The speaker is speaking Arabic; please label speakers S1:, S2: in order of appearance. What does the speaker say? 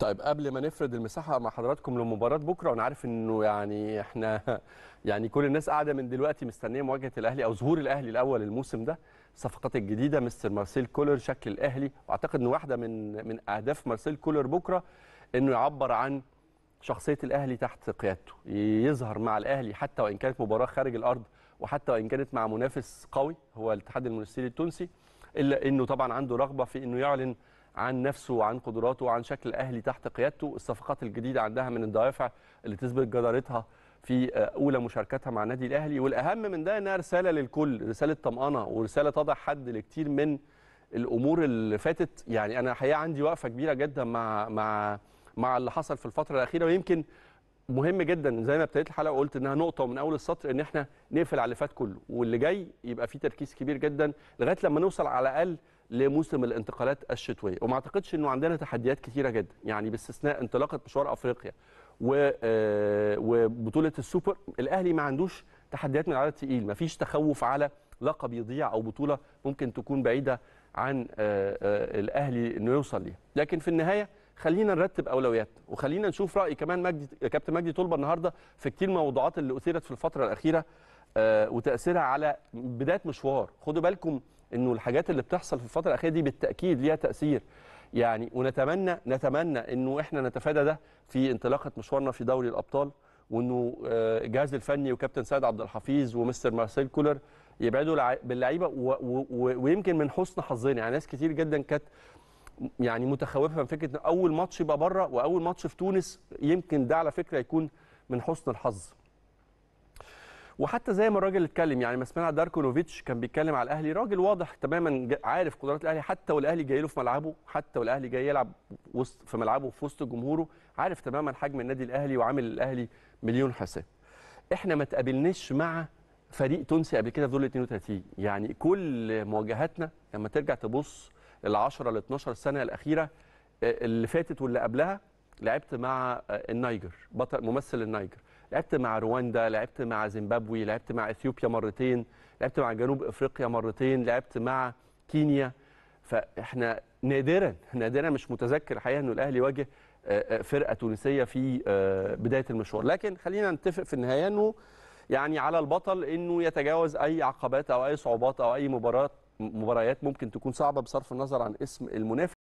S1: طيب قبل ما نفرد المساحه مع حضراتكم لمباراه بكره وانا عارف انه يعني احنا يعني كل الناس قاعده من دلوقتي مستنيه مواجهه الاهلي او ظهور الاهلي الاول الموسم ده الصفقات الجديده مستر مارسيل كولر شكل الاهلي واعتقد ان واحده من من اهداف مارسيل كولر بكره انه يعبر عن شخصيه الاهلي تحت قيادته يظهر مع الاهلي حتى وان كانت مباراه خارج الارض وحتى وان كانت مع منافس قوي هو الاتحاد المنستيري التونسي الا انه طبعا عنده رغبه في انه يعلن عن نفسه وعن قدراته وعن شكل الاهلي تحت قيادته الصفقات الجديده عندها من الدوافع اللي تثبت جدارتها في آه، اولى مشاركتها مع النادي الاهلي والاهم من ده انها رساله للكل رساله طمانه ورساله تضع حد لكتير من الامور اللي فاتت يعني انا الحقيقه عندي وقفه كبيره جدا مع مع مع اللي حصل في الفتره الاخيره ويمكن مهم جدا زي ما ابتديت الحلقه وقلت انها نقطه من اول السطر ان احنا نقفل على اللي فات كله واللي جاي يبقى فيه تركيز كبير جدا لغايه لما نوصل على الاقل لموسم الانتقالات الشتويه وما اعتقدش انه عندنا تحديات كثيره جدا يعني باستثناء انطلاقه مشوار افريقيا و... آه، وبطوله السوبر الاهلي ما عندوش تحديات من العدد تقيل ما فيش تخوف على لقب يضيع او بطوله ممكن تكون بعيده عن آه، آه، الاهلي انه يوصل ليها لكن في النهايه خلينا نرتب اولوياتنا وخلينا نشوف راي كمان مجدي كابتن مجدي طلبه النهارده في كتير موضوعات اللي اثيرت في الفتره الاخيره وتاثيرها على بدايه مشوار خدوا بالكم انه الحاجات اللي بتحصل في الفتره الاخيره دي بالتاكيد ليها تاثير يعني ونتمنى نتمنى انه احنا نتفادى ده في انطلاقه مشوارنا في دوري الابطال وانه آه، الجهاز الفني وكابتن سيد عبد الحفيظ ومستر مارسيل كولر يبعدوا باللعيبه ويمكن من حسن حظنا يعني ناس كتير جدا كانت يعني متخوفه من فكره اول ماتش يبقى بره واول ماتش في تونس يمكن ده على فكره يكون من حسن الحظ وحتى زي ما الراجل اتكلم يعني ما سمعنا داركونوفيتش كان بيتكلم على الاهلي راجل واضح تماما عارف قدرات الاهلي حتى والاهلي جاي له في ملعبه حتى والاهلي جاي يلعب وسط في ملعبه في وسط جمهوره عارف تماما حجم النادي الاهلي وعامل الاهلي مليون حساب احنا ما تقابلناش مع فريق تونسي قبل كده في دور 32 يعني كل مواجهاتنا لما ترجع تبص ال 10 ل 12 سنه الاخيره آه، اللي فاتت واللي قبلها لعبت مع آه، النيجر بطل ممثل النيجر لعبت مع رواندا لعبت مع زيمبابوي لعبت مع اثيوبيا مرتين لعبت مع جنوب افريقيا مرتين لعبت مع كينيا فاحنا نادرا نادرا مش متذكر الحقيقه انه الاهلي واجه آه، آه، فرقه تونسيه في بدايه المشوار لكن خلينا نتفق في النهايه انه يعني على البطل انه يتجاوز اي عقبات او اي صعوبات او اي مباراه مباريات ممكن تكون صعبه بصرف النظر عن اسم المنافس